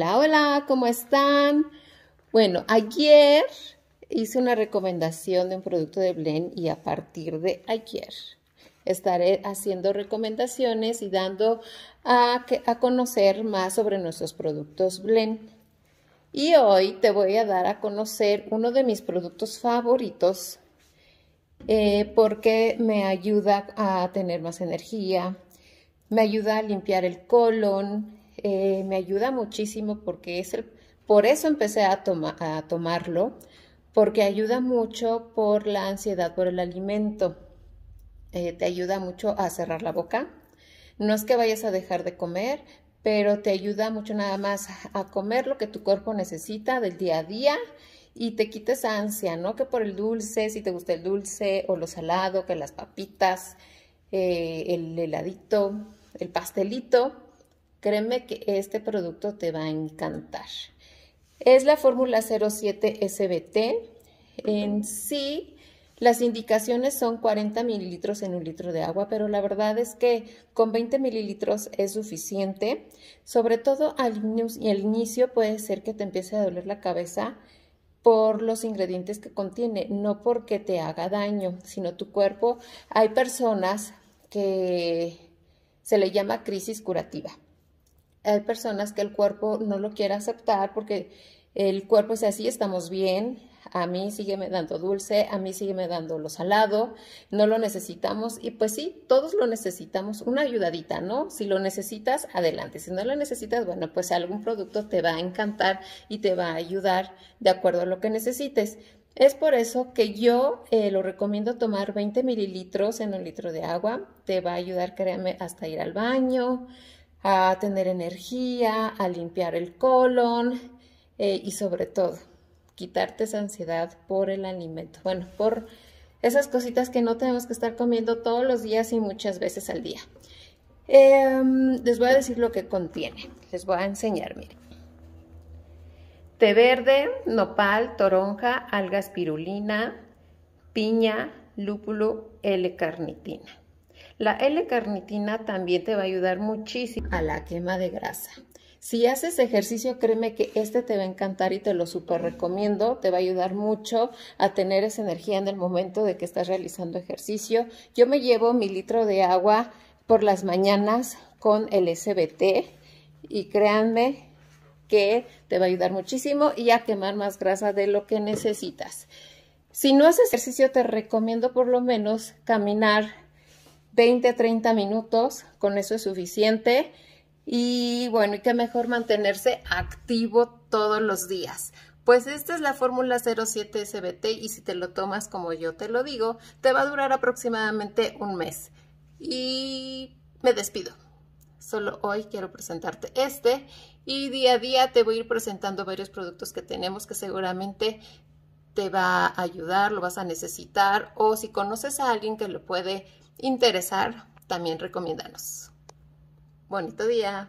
Hola, hola, ¿cómo están? Bueno, ayer hice una recomendación de un producto de Blend y a partir de ayer estaré haciendo recomendaciones y dando a, conocer más sobre nuestros productos Blend. Y hoy te voy a dar a conocer uno de mis productos favoritos eh, porque me ayuda a tener más energía, me ayuda a limpiar el colon, eh, me ayuda muchísimo porque es el, por eso empecé a, a tomarlo, porque ayuda mucho por la ansiedad por el alimento. Eh, te ayuda mucho a cerrar la boca. No es que vayas a dejar de comer, pero te ayuda mucho nada más a comer lo que tu cuerpo necesita del día a día y te quites ansia, ¿no? Que por el dulce, si te gusta el dulce o lo salado, que las papitas, eh, el heladito, el pastelito, Créeme que este producto te va a encantar. Es la fórmula 07 SBT. En sí, las indicaciones son 40 mililitros en un litro de agua, pero la verdad es que con 20 mililitros es suficiente. Sobre todo al inicio puede ser que te empiece a doler la cabeza por los ingredientes que contiene, no porque te haga daño, sino tu cuerpo. Hay personas que se le llama crisis curativa hay personas que el cuerpo no lo quiere aceptar porque el cuerpo es así, ah, estamos bien, a mí sígueme dando dulce, a mí sígueme dando lo salado, no lo necesitamos y pues sí, todos lo necesitamos, una ayudadita, ¿no? Si lo necesitas, adelante, si no lo necesitas, bueno, pues algún producto te va a encantar y te va a ayudar de acuerdo a lo que necesites. Es por eso que yo eh, lo recomiendo tomar 20 mililitros en un litro de agua, te va a ayudar, créeme hasta ir al baño, a tener energía, a limpiar el colon eh, y sobre todo quitarte esa ansiedad por el alimento. Bueno, por esas cositas que no tenemos que estar comiendo todos los días y muchas veces al día. Em, les voy a decir lo que contiene. Les voy a enseñar, miren. Té verde, nopal, toronja, algas espirulina, piña, lúpulo, L-carnitina. La L-carnitina también te va a ayudar muchísimo a la quema de grasa. Si haces ejercicio, créeme que este te va a encantar y te lo super recomiendo. Te va a ayudar mucho a tener esa energía en el momento de que estás realizando ejercicio. Yo me llevo mi litro de agua por las mañanas con el SBT y créanme que te va a ayudar muchísimo y a quemar más grasa de lo que necesitas. Si no haces ejercicio, te recomiendo por lo menos caminar 20, 30 minutos, con eso es suficiente. Y bueno, y qué mejor mantenerse activo todos los días. Pues esta es la fórmula 07 SBT y si te lo tomas como yo te lo digo, te va a durar aproximadamente un mes. Y me despido. Solo hoy quiero presentarte este y día a día te voy a ir presentando varios productos que tenemos que seguramente te va a ayudar, lo vas a necesitar o si conoces a alguien que lo puede interesar, también recomiéndanos. Bonito día.